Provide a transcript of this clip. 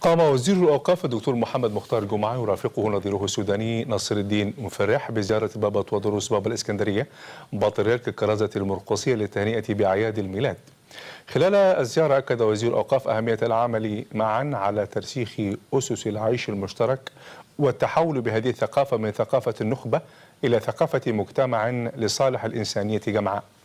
قام وزير الأوقاف الدكتور محمد مختار جمعة يرافقه نظيره السوداني نصر الدين مفرح بزيارة بابا ودروس بابا الإسكندرية بطريرك الكرازة المرقصية للتهنئة بأعياد الميلاد خلال الزيارة أكد وزير الأوقاف أهمية العمل معا على ترسيخ أسس العيش المشترك والتحول بهذه الثقافة من ثقافة النخبة إلى ثقافة مجتمع لصالح الإنسانية جمعاء